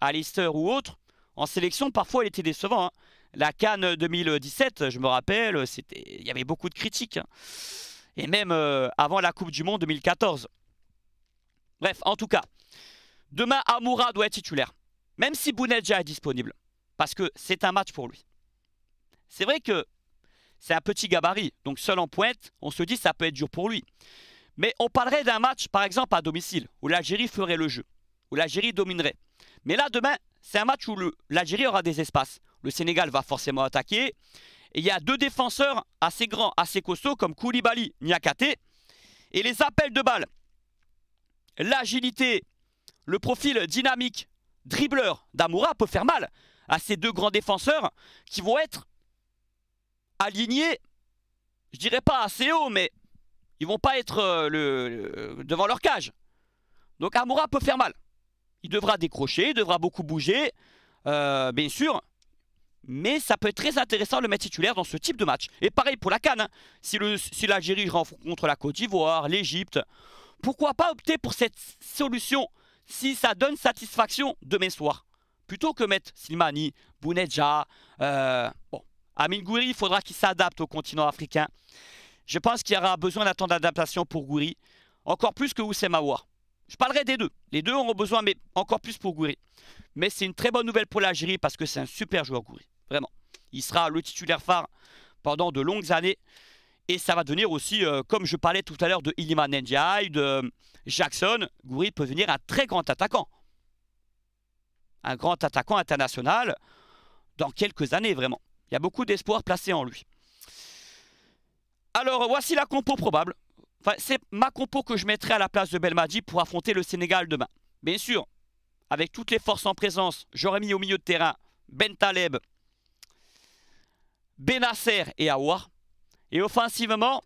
à Leicester ou autre, en sélection, parfois il était décevant. Hein. La Cannes 2017, je me rappelle, il y avait beaucoup de critiques. Hein. Et même euh, avant la Coupe du Monde 2014. Bref, en tout cas, demain, Amoura doit être titulaire. Même si Bounedja est disponible. Parce que c'est un match pour lui. C'est vrai que c'est un petit gabarit. Donc seul en pointe, on se dit ça peut être dur pour lui. Mais on parlerait d'un match, par exemple, à domicile, où l'Algérie ferait le jeu, où l'Algérie dominerait. Mais là, demain, c'est un match où l'Algérie aura des espaces. Le Sénégal va forcément attaquer. Et il y a deux défenseurs assez grands, assez costauds, comme Koulibaly, Niakate. Et les appels de balles, l'agilité, le profil dynamique, dribbleur d'Amoura peut faire mal à ces deux grands défenseurs qui vont être alignés, je dirais pas assez haut, mais ils vont pas être euh, le, devant leur cage. Donc amoura peut faire mal. Il devra décrocher, il devra beaucoup bouger, euh, bien sûr. Mais ça peut être très intéressant de le mettre titulaire dans ce type de match. Et pareil pour la Cannes. Hein. Si l'Algérie rencontre la Côte d'Ivoire, l'egypte pourquoi pas opter pour cette solution si ça donne satisfaction demain soir Plutôt que mettre Silmani, Bouneja, euh, bon, Amin Gouri, il faudra qu'il s'adapte au continent africain. Je pense qu'il y aura besoin d'un temps d'adaptation pour Gouri, encore plus que Oussemawa. Je parlerai des deux. Les deux auront besoin, mais encore plus pour Gouri. Mais c'est une très bonne nouvelle pour l'Algérie parce que c'est un super joueur Gouri. Vraiment. Il sera le titulaire phare pendant de longues années. Et ça va devenir aussi, euh, comme je parlais tout à l'heure de Iliman Ndiaye, de euh, Jackson, Gouri peut devenir un très grand attaquant. Un grand attaquant international dans quelques années, vraiment. Il y a beaucoup d'espoir placé en lui. Alors voici la compo probable. c'est ma compo que je mettrai à la place de Belmadi pour affronter le Sénégal demain. Bien sûr, avec toutes les forces en présence, j'aurais mis au milieu de terrain Ben Taleb, Benasser et Aouar. Et offensivement,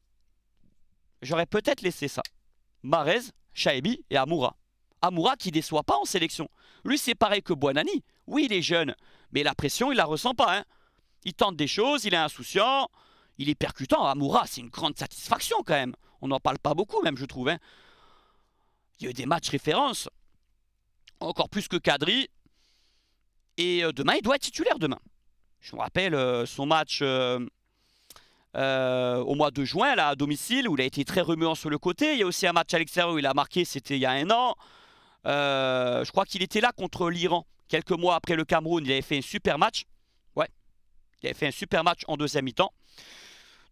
j'aurais peut-être laissé ça. Marez, Chaebi et Amoura. Amoura qui déçoit pas en sélection. Lui, c'est pareil que Buonani. Oui, il est jeune, mais la pression, il la ressent pas. Hein. Il tente des choses, il est insouciant, il est percutant. Amoura, c'est une grande satisfaction quand même. On n'en parle pas beaucoup même, je trouve. Hein. Il y a eu des matchs références, encore plus que Kadri. Et euh, demain, il doit être titulaire demain. Je me rappelle euh, son match euh, au mois de juin, là, à domicile, où il a été très remuant sur le côté. Il y a aussi un match à l'extérieur où il a marqué, c'était il y a un an. je crois qu'il était là contre l'Iran, quelques mois après le Cameroun. Il avait fait un super match. Il avait fait un super match en deuxième mi-temps.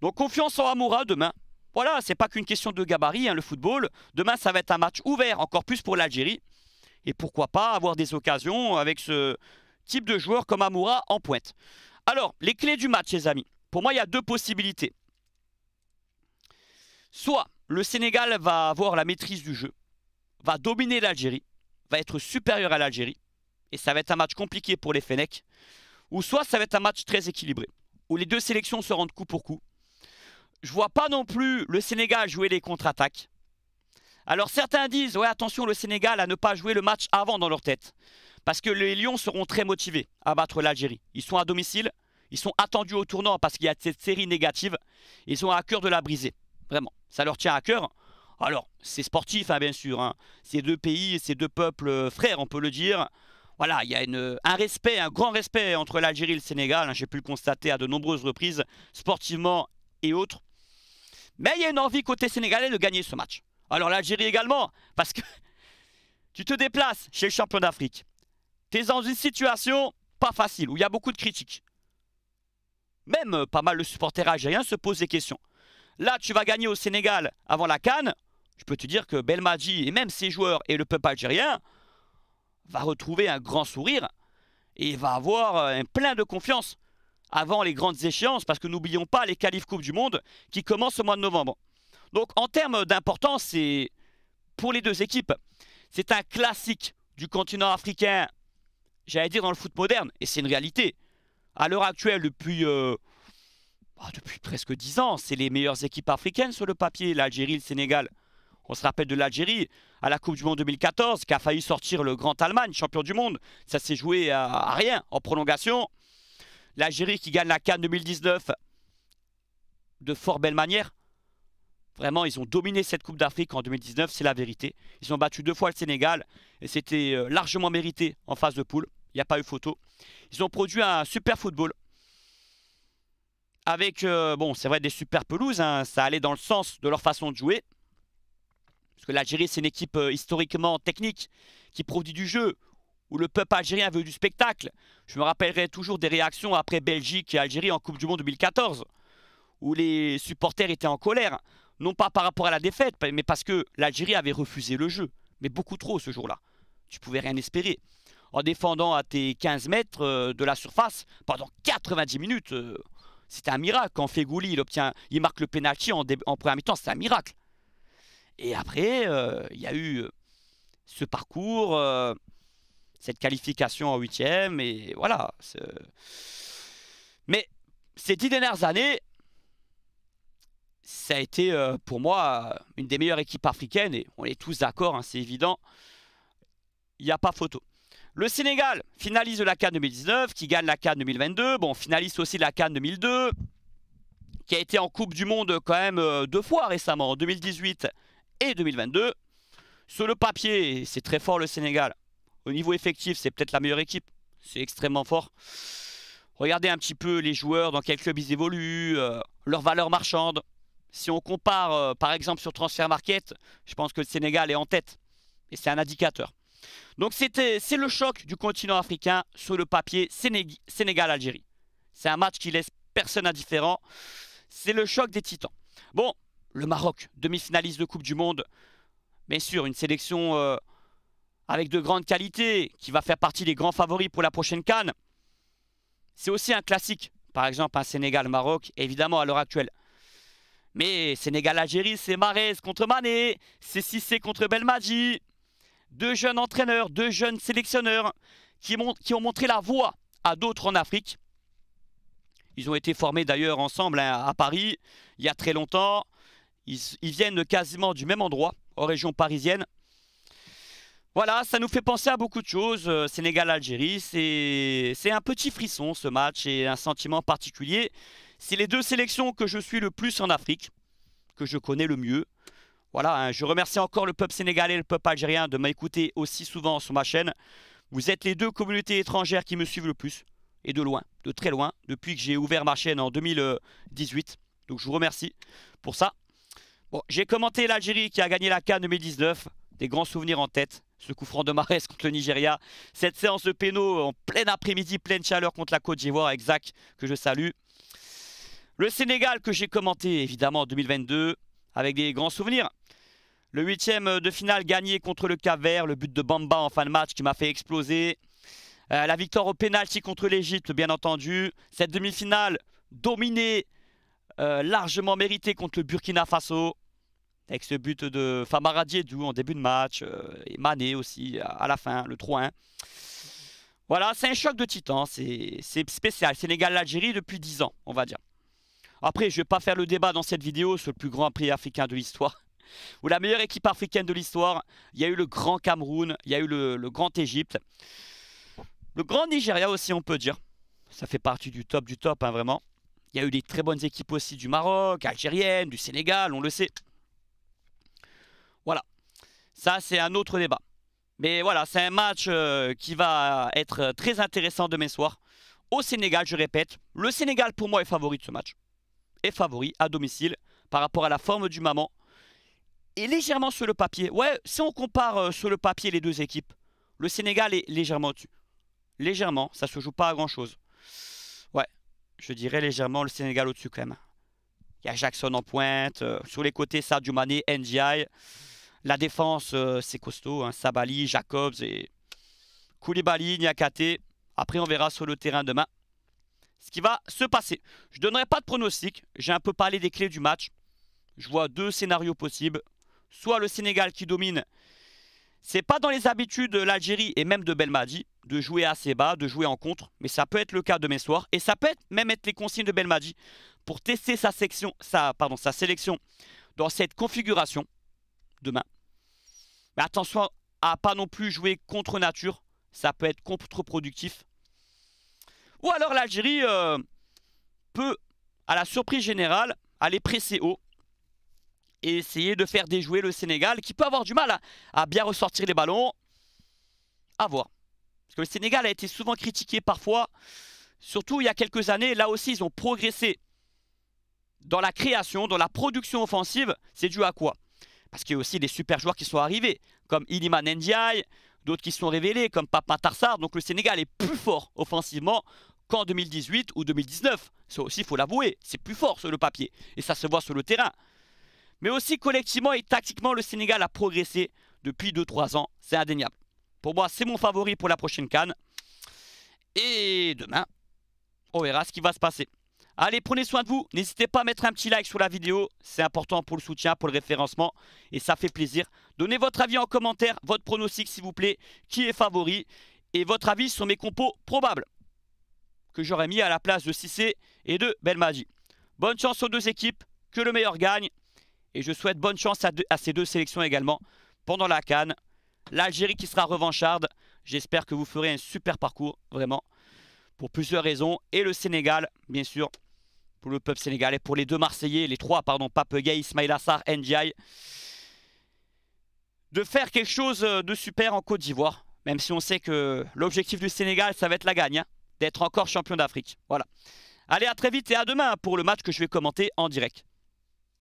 Donc confiance en Amoura demain. Voilà, c'est pas qu'une question de gabarit, hein, le football. Demain, ça va être un match ouvert, encore plus pour l'Algérie. Et pourquoi pas avoir des occasions avec ce type de joueur comme Amoura en pointe. Alors, les clés du match, les amis. Pour moi, il y a deux possibilités. Soit le Sénégal va avoir la maîtrise du jeu, va dominer l'Algérie, va être supérieur à l'Algérie. Et ça va être un match compliqué pour les Fennecs ou soit ça va être un match très équilibré, où les deux sélections se rendent coup pour coup. Je vois pas non plus le Sénégal jouer les contre-attaques. Alors certains disent, ouais attention le Sénégal à ne pas jouer le match avant dans leur tête. Parce que les Lions seront très motivés à battre l'Algérie. Ils sont à domicile, ils sont attendus au tournant parce qu'il y a cette série négative. Ils sont à cœur de la briser. Vraiment, ça leur tient à cœur. Alors, c'est sportif hein, bien sûr. Hein. Ces deux pays, ces deux peuples euh, frères, on peut le dire voilà, il y a un respect, un grand respect entre l'Algérie et le Sénégal. Hein, j'ai pu le constater à de nombreuses reprises, sportivement et autres. Mais il y a une envie côté sénégalais de gagner ce match. Alors l'Algérie également, parce que tu te déplaces chez le champion d'Afrique. Tu es dans une situation pas facile, où il y a beaucoup de critiques. Même euh, pas mal de supporters algériens se posent des questions. Là, tu vas gagner au Sénégal avant la Cannes. Je peux te dire que Belmadi et même ses joueurs et le peuple algérien, va retrouver un grand sourire et va avoir euh, un plein de confiance avant les grandes échéances, parce que n'oublions pas les qualifs Coupe du Monde qui commencent au mois de novembre. Donc en termes d'importance, c'est pour les deux équipes, c'est un classique du continent africain, j'allais dire dans le foot moderne, et c'est une réalité. À l'heure actuelle, depuis, euh, bah, depuis presque dix ans, c'est les meilleures équipes africaines sur le papier, l'Algérie, le Sénégal. On se rappelle de l'Algérie à la Coupe du Monde 2014 qui a failli sortir le Grand Allemagne, champion du monde. Ça s'est joué à, rien en prolongation. L'Algérie qui gagne la Cannes 2019 de fort belle manière. Vraiment, ils ont dominé cette Coupe d'Afrique en 2019, c'est la vérité. Ils ont battu deux fois le Sénégal et c'était euh, largement mérité en phase de poule. Il n'y a pas eu photo. Ils ont produit un super football. Avec, euh, bon, c'est vrai, des super pelouses. Hein. ça allait dans le sens de leur façon de jouer. Parce que l'Algérie, c'est une équipe euh, historiquement technique qui produit du jeu, où le peuple algérien veut du spectacle. Je me rappellerai toujours des réactions après Belgique et Algérie en Coupe du Monde 2014, où les supporters étaient en colère, non pas par rapport à la défaite, mais parce que l'Algérie avait refusé le jeu, mais beaucoup trop ce jour-là. Tu pouvais rien espérer. En défendant à tes 15 mètres euh, de la surface pendant 90 minutes, euh, c'était un miracle. Quand Fegouli, il obtient, il marque le penalty en, en première mi-temps, c'est un miracle. Et après, euh, il y a eu euh, ce parcours, euh, cette qualification en huitième, et voilà. Mais ces dix dernières années, ça a été pour moi une des meilleures équipes africaines, et on est tous d'accord, hein, c'est évident, il n'y a pas photo. Le Sénégal finalise la CAN 2019, qui gagne la CAN 2022, bon, finalise aussi la CAN 2002, qui a été en Coupe du Monde quand même deux fois récemment, en 2018 et 2022. Sur le papier, c'est très fort le Sénégal. Au niveau effectif, c'est peut-être la meilleure équipe. C'est extrêmement fort. Regardez un petit peu les joueurs, dans quel club ils évoluent, euh, leur valeur marchande. Si on compare, euh, par exemple, sur transfert Market, je pense que le Sénégal est en tête. Et c'est un indicateur. Donc c'était c'est le choc du continent africain sur le papier Sénégal-Algérie. C'est un match qui laisse personne indifférent. C'est le choc des titans. Bon, le Maroc, demi-finaliste de Coupe du Monde. Bien sûr, une sélection euh, avec de grandes qualités, qui va faire partie des grands favoris pour la prochaine Cannes. C'est aussi un classique, par exemple un Sénégal-Maroc, évidemment à l'heure actuelle. Mais Sénégal-Algérie, c'est Marez contre Mané, c'est Sissé contre Belmadi. Deux jeunes entraîneurs, deux jeunes sélectionneurs qui, ont montré la voie à d'autres en Afrique. Ils ont été formés d'ailleurs ensemble hein, à Paris il y a très longtemps. Ils, viennent quasiment du même endroit, en région parisienne. Voilà, ça nous fait penser à beaucoup de choses. Euh, Sénégal-Algérie, c'est un petit frisson ce match et un sentiment particulier. C'est les deux sélections que je suis le plus en Afrique, que je connais le mieux. Voilà, hein, je remercie encore le peuple sénégalais et le peuple algérien de m'écouter aussi souvent sur ma chaîne. Vous êtes les deux communautés étrangères qui me suivent le plus, et de loin, de très loin, depuis que j'ai ouvert ma chaîne en 2018. Euh, Donc je vous remercie pour ça j'ai commenté l'Algérie qui a gagné la CAN 2019. Des grands souvenirs en tête. Ce coup franc de Marès contre le Nigeria. Cette séance de pénaux en plein après-midi, pleine chaleur contre la Côte d'Ivoire avec que je salue. Le Sénégal que j'ai commenté évidemment en 2022 avec des grands souvenirs. Le huitième de finale gagné contre le Cap-Vert, le but de Bamba en fin de match qui m'a fait exploser. Euh, la victoire au pénalty contre l'Égypte, bien entendu. Cette demi-finale dominée euh, largement mérité contre le Burkina Faso. Avec ce but de Famara Diédou en début de match. Euh, et Mané aussi à, la fin, le 3-1. Voilà, c'est un choc de titan. C'est spécial. Sénégal-Algérie depuis 10 ans, on va dire. Après, je ne vais pas faire le débat dans cette vidéo sur le plus grand prix africain de l'histoire ou la meilleure équipe africaine de l'histoire. Il y a eu le grand Cameroun, il y a eu le, grand Égypte, le grand Nigeria aussi, on peut dire. Ça fait partie du top du top, hein, vraiment. Il y a eu des très bonnes équipes aussi du Maroc, algérienne, du Sénégal, on le sait. Voilà. Ça, c'est un autre débat. Mais voilà, c'est un match euh, qui va être très intéressant demain soir. Au Sénégal, je répète, le Sénégal pour moi est favori de ce match. Est favori à domicile par rapport à la forme du maman. Et légèrement sur le papier. Ouais, si on compare euh, sur le papier les deux équipes, le Sénégal est légèrement au-dessus. Légèrement, ça se joue pas à grand-chose je dirais légèrement le Sénégal au-dessus quand même. Il y a Jackson en pointe. Euh, sur les côtés, Sadio Mané, NGI. La défense, euh, c'est costaud. Hein. Sabali, Jacobs et Koulibaly, Niakate. Après, on verra sur le terrain demain ce qui va se passer. Je ne donnerai pas de pronostic. J'ai un peu parlé des clés du match. Je vois deux scénarios possibles. Soit le Sénégal qui domine c'est pas dans les habitudes de l'Algérie et même de Belmadi de jouer assez bas, de jouer en contre, mais ça peut être le cas demain soir et ça peut même être les consignes de Belmadi pour tester sa, section, pardon, sa sélection dans cette configuration demain. Mais attention à pas non plus jouer contre nature, ça peut être contre-productif. Ou alors l'Algérie euh, peut, à la surprise générale, aller presser haut et essayer de faire déjouer le Sénégal qui peut avoir du mal à, bien ressortir les ballons. À voir. Parce que le Sénégal a été souvent critiqué parfois, surtout il y a quelques années. Là aussi, ils ont progressé dans la création, dans la production offensive. C'est dû à quoi Parce qu'il y a aussi des super joueurs qui sont arrivés, comme Iliman Ndiaye, d'autres qui sont révélés, comme Papa Tarsar. Donc le Sénégal est plus fort offensivement qu'en 2018 ou 2019. Ça aussi, il faut l'avouer, c'est plus fort sur le papier. Et ça se voit sur le terrain. Mais aussi collectivement et tactiquement, le Sénégal a progressé depuis 2-3 ans. C'est indéniable. Pour moi, c'est mon favori pour la prochaine Cannes. Et demain, on verra ce qui va se passer. Allez, prenez soin de vous. N'hésitez pas à mettre un petit like sur la vidéo. C'est important pour le soutien, pour le référencement. Et ça fait plaisir. Donnez votre avis en commentaire, votre pronostic s'il vous plaît. Qui est favori Et votre avis sur mes compos probables. Que j'aurais mis à la place de Cissé et de Belmadi. Bonne chance aux deux équipes. Que le meilleur gagne. Et je souhaite bonne chance à, ces deux sélections également pendant la Cannes. L'Algérie qui sera revancharde. J'espère que vous ferez un super parcours, vraiment, pour plusieurs raisons. Et le Sénégal, bien sûr, pour le peuple sénégalais, pour les deux Marseillais, les trois, pardon, Pape Gay, Ismail Assar, Ndiaye. De faire quelque chose euh, de super en Côte d'Ivoire, même si on sait que l'objectif du Sénégal, ça va être la gagne, hein, d'être encore champion d'Afrique. Voilà. Allez, à très vite et à demain pour le match que je vais commenter en direct.